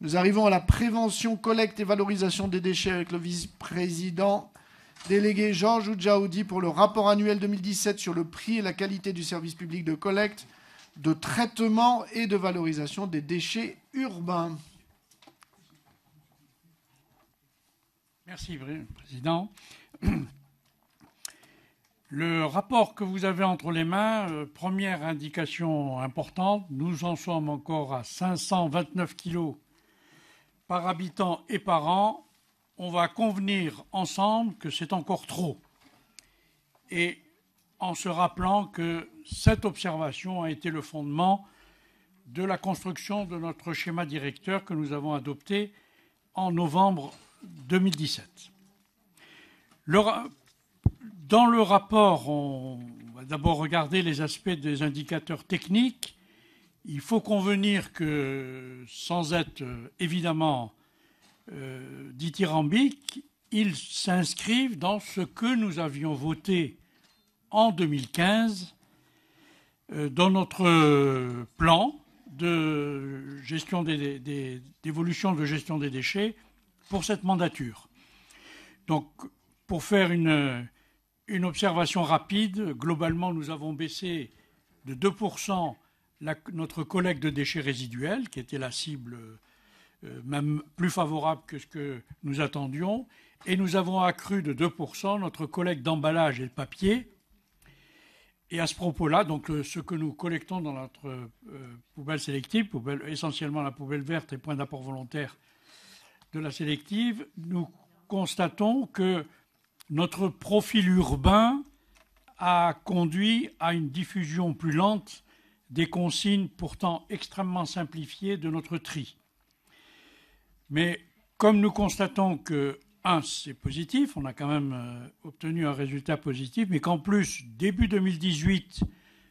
Nous arrivons à la prévention, collecte et valorisation des déchets avec le vice-président délégué Georges Oudjaoudi pour le rapport annuel 2017 sur le prix et la qualité du service public de collecte, de traitement et de valorisation des déchets urbains. Merci, Président. Le rapport que vous avez entre les mains, euh, première indication importante, nous en sommes encore à 529 kilos par habitant et par an, on va convenir ensemble que c'est encore trop. Et en se rappelant que cette observation a été le fondement de la construction de notre schéma directeur que nous avons adopté en novembre 2017. dans le rapport, on va d'abord regarder les aspects des indicateurs techniques il faut convenir que, sans être euh, évidemment euh, dithyrambique, ils s'inscrivent dans ce que nous avions voté en 2015 euh, dans notre plan de gestion des, d'évolution de gestion des déchets pour cette mandature. Donc, pour faire une, une observation rapide, globalement, nous avons baissé de 2% notre collecte de déchets résiduels, qui était la cible euh, même plus favorable que ce que nous attendions, et nous avons accru de 2% notre collecte d'emballage et de papier. Et à ce propos-là, donc ce que nous collectons dans notre euh, poubelle sélective, essentiellement la poubelle verte et point d'apport volontaire de la sélective, nous constatons que notre profil urbain a conduit à une diffusion plus lente des consignes pourtant extrêmement simplifiées de notre tri. Mais comme nous constatons que, un, c'est positif, on a quand même euh, obtenu un résultat positif, mais qu'en plus, début 2018,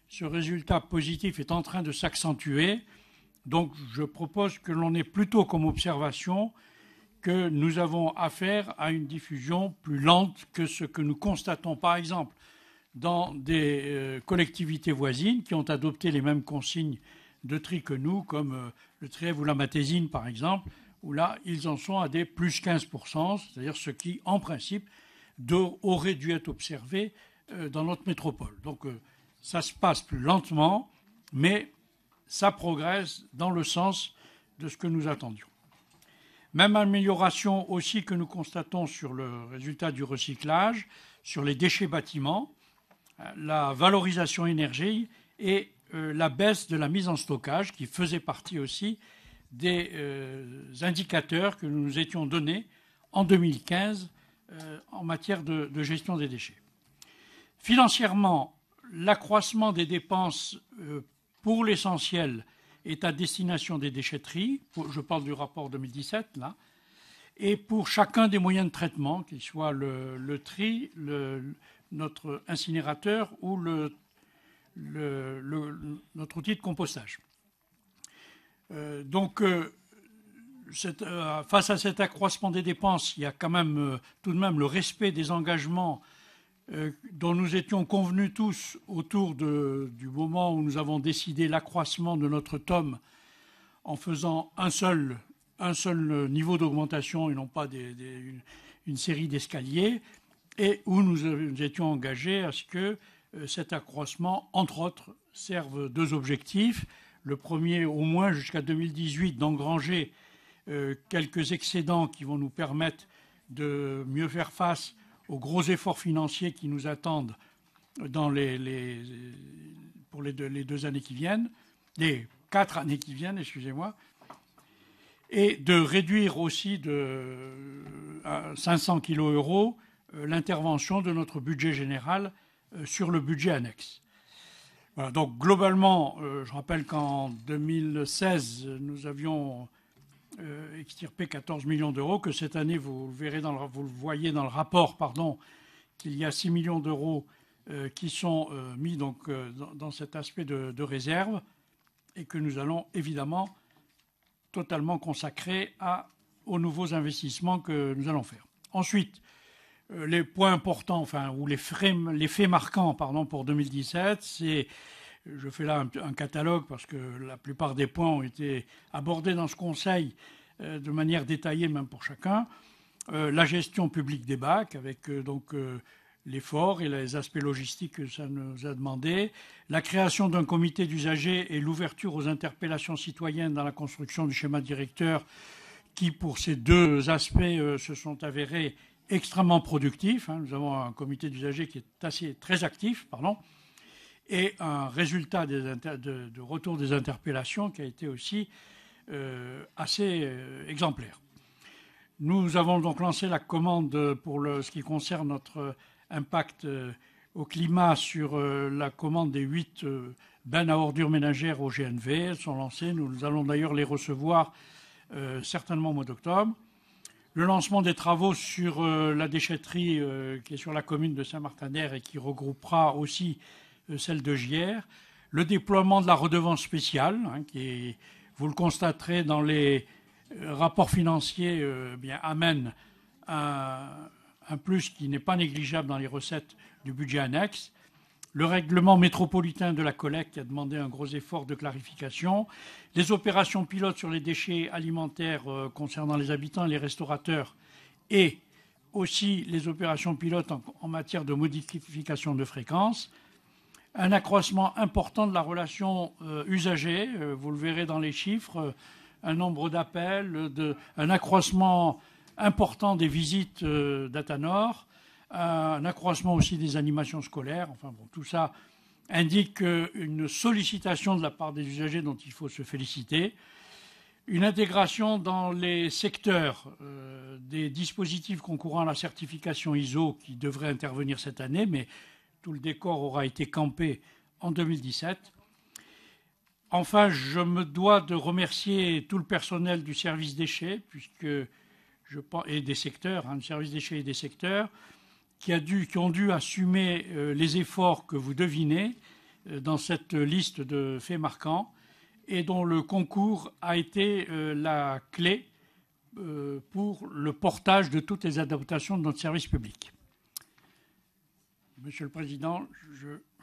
ce résultat positif est en train de s'accentuer, donc je propose que l'on ait plutôt comme observation que nous avons affaire à une diffusion plus lente que ce que nous constatons, par exemple, dans des euh, collectivités voisines qui ont adopté les mêmes consignes de tri que nous, comme euh, le Trèves ou la Matésine par exemple, où là, ils en sont à des plus 15%, c'est-à-dire ce qui, en principe, aurait dû être observé euh, dans notre métropole. Donc ça se passe plus lentement, mais ça progresse dans le sens de ce que nous attendions. Même amélioration aussi que nous constatons sur le résultat du recyclage, sur les déchets bâtiments, euh, la valorisation énergie et euh, la baisse de la mise en stockage qui faisait partie aussi des euh, indicateurs que nous nous étions donnés en 2015 en matière de, gestion des déchets. Financièrement, l'accroissement des dépenses pour l'essentiel est à destination des déchetteries, je parle du rapport 2017 là, et pour chacun des moyens de traitement, qu'il soit le tri, le, notre incinérateur ou notre outil de compostage. Euh, donc, euh, euh, face à cet accroissement des dépenses, il y a quand même tout de même le respect des engagements dont nous étions convenus tous autour du moment où nous avons décidé l'accroissement de notre tome en faisant un seul, niveau d'augmentation et non pas une, série d'escaliers et où nous, étions engagés à ce que euh, cet accroissement, entre autres, serve deux objectifs. Le premier, au moins jusqu'à 2018, d'engranger euh, quelques excédents qui vont nous permettre de mieux faire face aux gros efforts financiers qui nous attendent pour les deux, années qui viennent, les quatre années qui viennent, excusez-moi, et de réduire aussi de 500 euh, kilos euros euh, l'intervention de notre budget général euh, sur le budget annexe. Voilà, donc globalement, euh, je rappelle qu'en 2016, nous avions extirpé 14 millions d'euros, que cette année, vous le, verrez dans vous voyez dans le rapport, pardon, qu'il y a 6 millions d'euros qui sont mis donc, dans, cet aspect de, réserve et que nous allons évidemment totalement consacrer aux nouveaux investissements que nous allons faire. Ensuite, euh, les points importants, enfin, ou les faits, marquants, pardon, pour 2017, c'est, je fais là un, catalogue parce que la plupart des points ont été abordés dans ce conseil euh, de manière détaillée, même pour chacun. Euh, la gestion publique des bacs, avec donc l'effort et les aspects logistiques que ça nous a demandé, la création d'un comité d'usagers et l'ouverture aux interpellations citoyennes dans la construction du schéma directeur, qui pour ces deux aspects se sont avérés extrêmement productif. Hein. Nous avons un comité d'usagers qui est assez très actif, pardon, et un résultat de, retour des interpellations qui a été aussi euh, assez euh, exemplaire. Nous avons donc lancé la commande pour ce qui concerne notre impact euh, au climat sur la commande des huit bains à ordures ménagères au GNV. Elles sont lancées. Nous allons d'ailleurs les recevoir certainement au mois d'octobre le lancement des travaux sur euh, la déchetterie euh, qui est sur la commune de saint martin et qui regroupera aussi euh, celle de Gières, le déploiement de la redevance spéciale, hein, qui vous le constaterez dans les rapports financiers, amène un, plus qui n'est pas négligeable dans les recettes du budget annexe, le règlement métropolitain de la collecte a demandé un gros effort de clarification. Les opérations pilotes sur les déchets alimentaires euh, concernant les habitants et les restaurateurs et aussi les opérations pilotes en, matière de modification de fréquence. Un accroissement important de la relation euh, usagée, euh, vous le verrez dans les chiffres, un nombre d'appels, un accroissement important des visites d'Atanor un accroissement aussi des animations scolaires. Enfin bon, tout ça indique une sollicitation de la part des usagers dont il faut se féliciter, une intégration dans les secteurs euh, des dispositifs concourant à la certification ISO qui devrait intervenir cette année, mais tout le décor aura été campé en 2017. Enfin, je me dois de remercier tout le personnel du service déchets puisque je, et des secteurs, hein, service déchets et des secteurs, qui, ont dû assumer euh, les efforts que vous devinez euh, dans cette liste de faits marquants et dont le concours a été euh, la clé pour le portage de toutes les adaptations de notre service public. Monsieur le Président, je